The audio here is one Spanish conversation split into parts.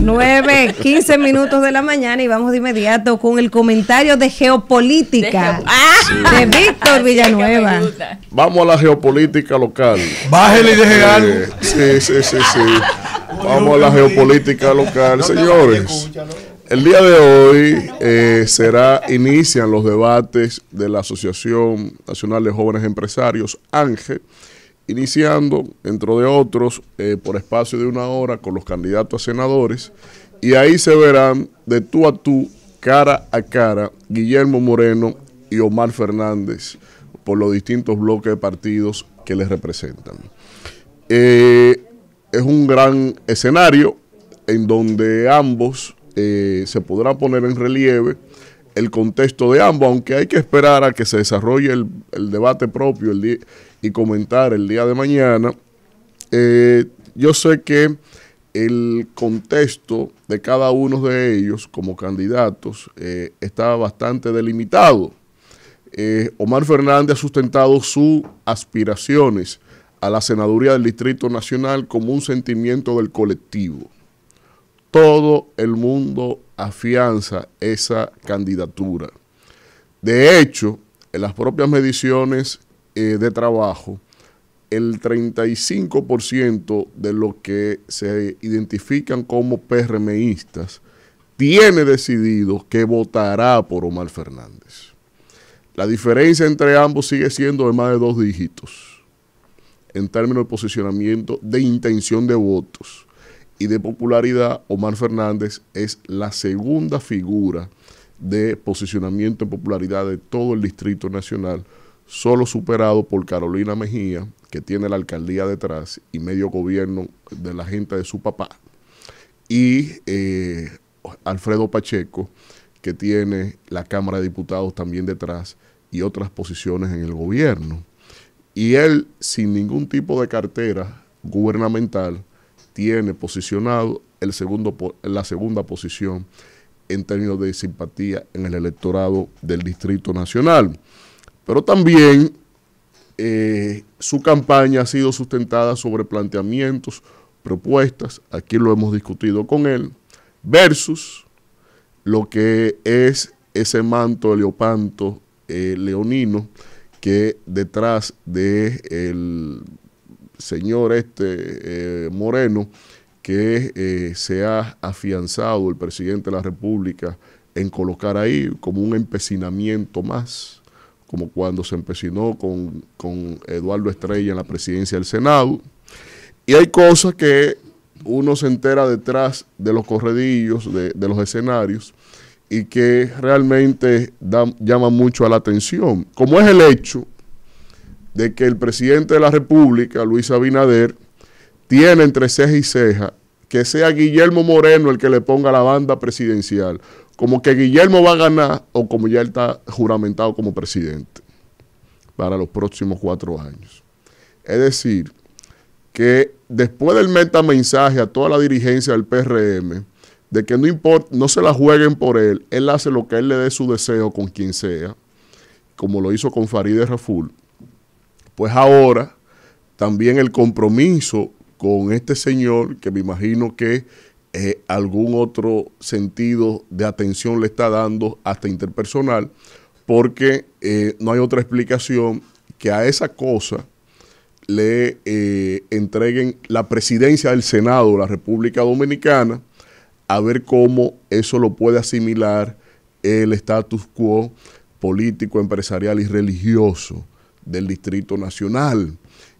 9, 15 minutos de la mañana y vamos de inmediato con el comentario de geopolítica de, ah, Víctor Villanueva. Vamos a la geopolítica local. Bájale y deje eh, Sí, sí, sí, sí. Vamos a la geopolítica local, señores. El día de hoy eh, será, inician los debates de la Asociación Nacional de Jóvenes Empresarios, Ángel iniciando, dentro de otros, eh, por espacio de una hora con los candidatos a senadores. Y ahí se verán de tú a tú, cara a cara, Guillermo Moreno y Omar Fernández por los distintos bloques de partidos que les representan. Eh, es un gran escenario en donde ambos eh, se podrán poner en relieve el contexto de ambos, aunque hay que esperar a que se desarrolle el, debate propio el, y comentar el día de mañana, eh, yo sé que el contexto de cada uno de ellos como candidatos eh, está bastante delimitado. Eh, Omar Fernández ha sustentado sus aspiraciones a la senaduría del Distrito Nacional como un sentimiento del colectivo. Todo el mundo afianza esa candidatura. De hecho, en las propias mediciones eh, de trabajo, el 35% de los que se identifican como PRMistas tiene decidido que votará por Omar Fernández. La diferencia entre ambos sigue siendo de más de dos dígitos en términos de posicionamiento de intención de votos y de popularidad. Omar Fernández es la segunda figura de posicionamiento en popularidad de todo el Distrito Nacional solo superado por Carolina Mejía, que tiene la alcaldía detrás y medio gobierno de la gente de su papá, y eh, Alfredo Pacheco, que tiene la Cámara de Diputados también detrás y otras posiciones en el gobierno. Y él, sin ningún tipo de cartera gubernamental, tiene posicionado el segundo, la segunda posición en términos de simpatía en el electorado del Distrito Nacional. Pero también eh, su campaña ha sido sustentada sobre planteamientos, propuestas, aquí lo hemos discutido con él, versus lo que es ese manto leopanto eh, leonino que detrás de el señor este eh, Moreno que se ha afianzado el presidente de la República en colocar ahí como un empecinamiento más como cuando se empecinó con, Eduardo Estrella en la presidencia del Senado. Y hay cosas que uno se entera detrás de los corredillos, de, los escenarios, y que realmente llaman mucho a la atención, como es el hecho de que el presidente de la República, Luis Abinader, tiene entre ceja y ceja que sea Guillermo Moreno el que le ponga la banda presidencial como que Guillermo va a ganar o como ya está juramentado como presidente para los próximos cuatro años. Es decir, que después del meta mensaje a toda la dirigencia del PRM de que no importa, no se la jueguen por él, él hace lo que él le dé su deseo con quien sea, como lo hizo con Farideh Raful. Pues ahora también el compromiso con este señor que me imagino que eh, algún otro sentido de atención le está dando hasta interpersonal, porque eh, no hay otra explicación que a esa cosa le eh, entreguen la presidencia del Senado de la República Dominicana, a ver cómo eso lo puede asimilar el status quo político, empresarial y religioso del Distrito Nacional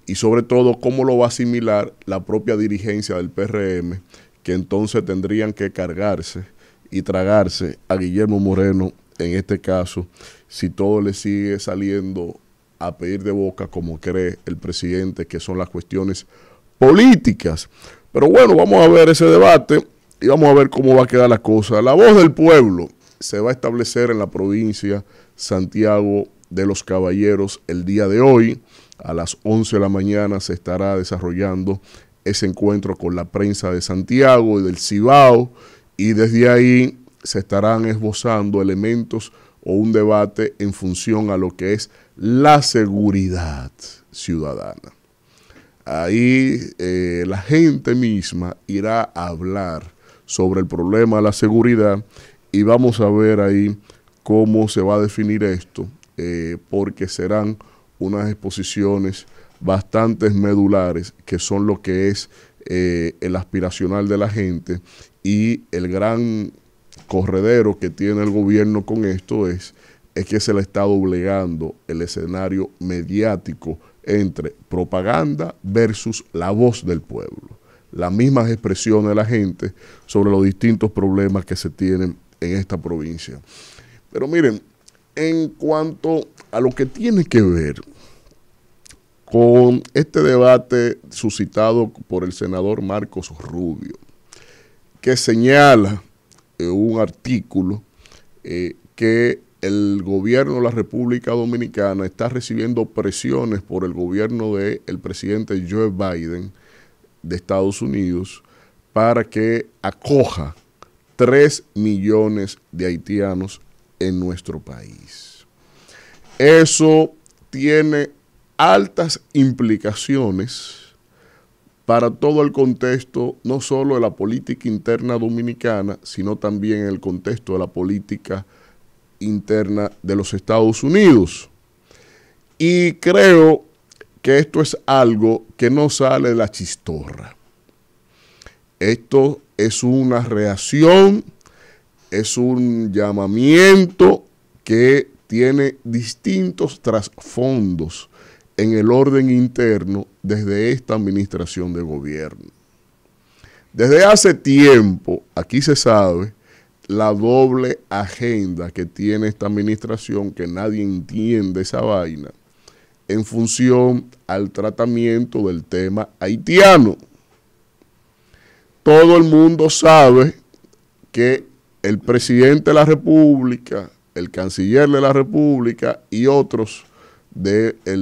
y sobre todo cómo lo va a asimilar la propia dirigencia del PRM que entonces tendrían que cargarse y tragarse a Guillermo Moreno en este caso, si todo le sigue saliendo a pedir de boca como cree el presidente, que son las cuestiones políticas. Pero bueno, vamos a ver ese debate y vamos a ver cómo va a quedar la cosa. La voz del pueblo se va a establecer en la provincia Santiago de los Caballeros el día de hoy. A las 11 de la mañana se estará desarrollando ese encuentro con la prensa de Santiago y del Cibao y desde ahí se estarán esbozando elementos o un debate en función a lo que es la seguridad ciudadana. Ahí eh, la gente misma irá a hablar sobre el problema de la seguridad y vamos a ver ahí cómo se va a definir esto, eh, porque serán unas exposiciones bastantes medulares, que son lo que es eh, el aspiracional de la gente y el gran corredero que tiene el gobierno con esto es, es que se le está doblegando el escenario mediático entre propaganda versus la voz del pueblo, las mismas expresiones de la gente sobre los distintos problemas que se tienen en esta provincia. Pero miren, en cuanto a lo que tiene que ver con este debate suscitado por el senador Marcos Rubio, que señala en eh, un artículo eh, que el gobierno de la República Dominicana está recibiendo presiones por el gobierno del el presidente Joe Biden de Estados Unidos para que acoja 3 millones de haitianos en nuestro país. Eso tiene altas implicaciones para todo el contexto, no solo de la política interna dominicana, sino también en el contexto de la política interna de los Estados Unidos. Y creo que esto es algo que no sale de la chistorra. Esto es una reacción, es un llamamiento que tiene distintos trasfondos en el orden interno desde esta administración de gobierno. Desde hace tiempo, aquí se sabe, la doble agenda que tiene esta administración, que nadie entiende esa vaina, en función al tratamiento del tema haitiano. Todo el mundo sabe que el presidente de la República, el canciller de la República y otros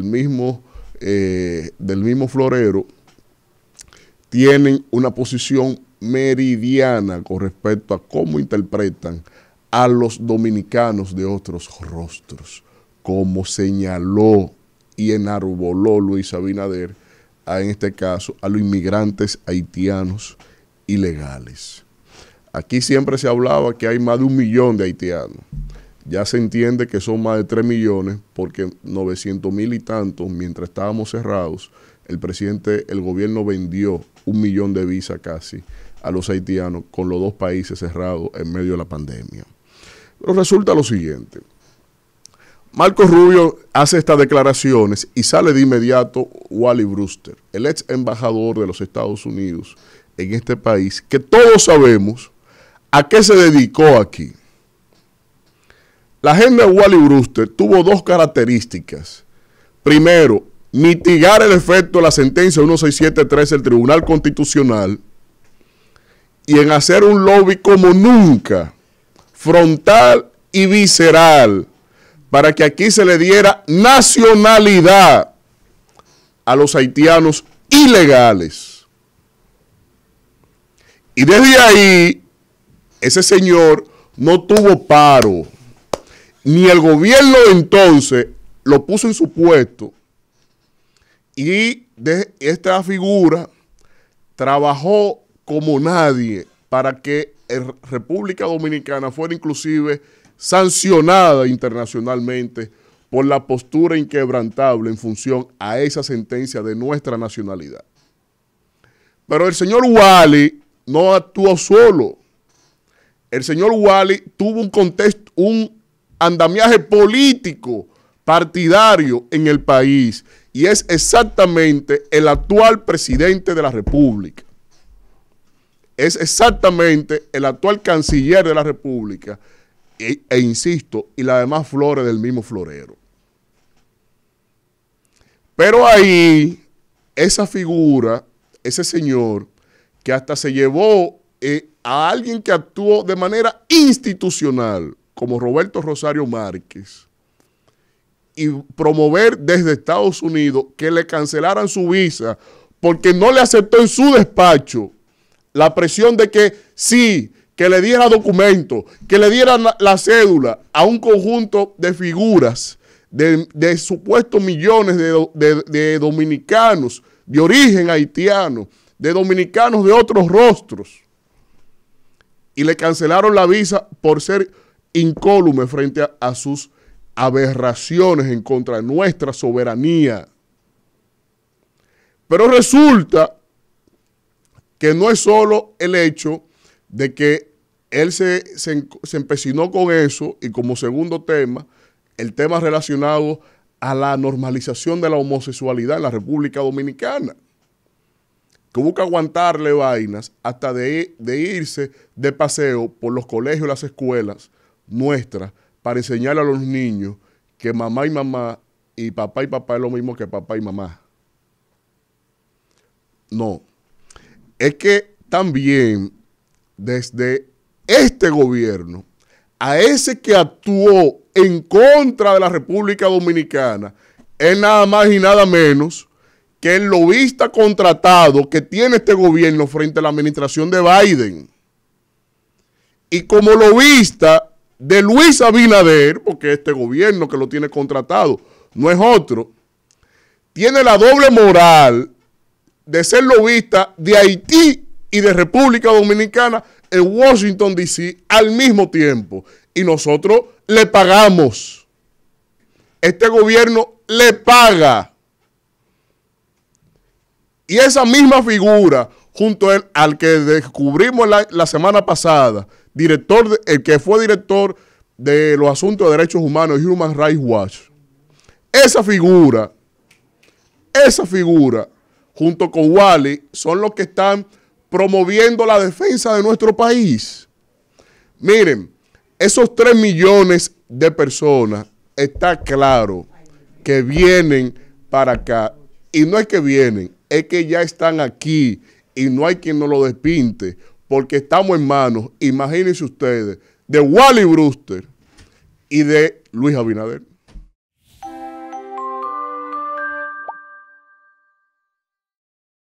mismo, eh, del mismo florero tienen una posición meridiana con respecto a cómo interpretan a los dominicanos de otros rostros, como señaló y enarboló Luis Abinader, en este caso, a los inmigrantes haitianos ilegales. Aquí siempre se hablaba que hay más de un millón de haitianos. Ya se entiende que son más de 3 millones porque 900 mil y tantos, mientras estábamos cerrados, el presidente, el gobierno vendió un millón de visas casi a los haitianos con los dos países cerrados en medio de la pandemia. Pero resulta lo siguiente. Marcos Rubio hace estas declaraciones y sale de inmediato Wally Brewster, el ex embajador de los Estados Unidos en este país, que todos sabemos a qué se dedicó aquí. La agenda de Wally Brewster tuvo dos características. Primero, mitigar el efecto de la sentencia 1673 del Tribunal Constitucional y en hacer un lobby como nunca, frontal y visceral, para que aquí se le diera nacionalidad a los haitianos ilegales. Y desde ahí, ese señor no tuvo paro ni el gobierno entonces lo puso en su puesto y de esta figura trabajó como nadie para que República Dominicana fuera inclusive sancionada internacionalmente por la postura inquebrantable en función a esa sentencia de nuestra nacionalidad. Pero el señor Wally no actuó solo. El señor Wally tuvo un contexto, un andamiaje político partidario en el país y es exactamente el actual presidente de la República. Es exactamente el actual canciller de la República e, e insisto, y las demás flores del mismo florero. Pero ahí, esa figura, ese señor, que hasta se llevó eh, a alguien que actuó de manera institucional, como Roberto Rosario Márquez y promover desde Estados Unidos que le cancelaran su visa porque no le aceptó en su despacho la presión de que sí, que le diera documento, que le dieran la, cédula a un conjunto de figuras de, supuestos millones de dominicanos de origen haitiano, de dominicanos de otros rostros. Y le cancelaron la visa por ser incólume frente a, sus aberraciones en contra de nuestra soberanía. Pero resulta que no es solo el hecho de que él se, empecinó con eso y como segundo tema, el tema relacionado a la normalización de la homosexualidad en la República Dominicana, que busca aguantarle vainas hasta de, de irse de paseo por los colegios y las escuelas nuestra para enseñar a los niños que mamá y mamá y papá y papá es lo mismo que papá y mamá. No. Es que también desde este gobierno, a ese que actuó en contra de la República Dominicana, es nada más y nada menos que el lobista contratado que tiene este gobierno frente a la administración de Biden. Y como lobista, de Luis Abinader, porque este gobierno que lo tiene contratado no es otro, tiene la doble moral de ser lobista de Haití y de República Dominicana en Washington, D.C. al mismo tiempo. Y nosotros le pagamos. Este gobierno le paga. Y esa misma figura, junto al que descubrimos la, la semana pasada, director, el que fue director de los asuntos de derechos humanos, Human Rights Watch. Esa figura, esa figura, junto con Wally, son los que están promoviendo la defensa de nuestro país. Miren, esos 3 millones de personas, está claro que vienen para acá. Y no es que vienen, es que ya están aquí y no hay quien nos lo despinte porque estamos en manos, imagínense ustedes, de Wally Brewster y de Luis Abinader.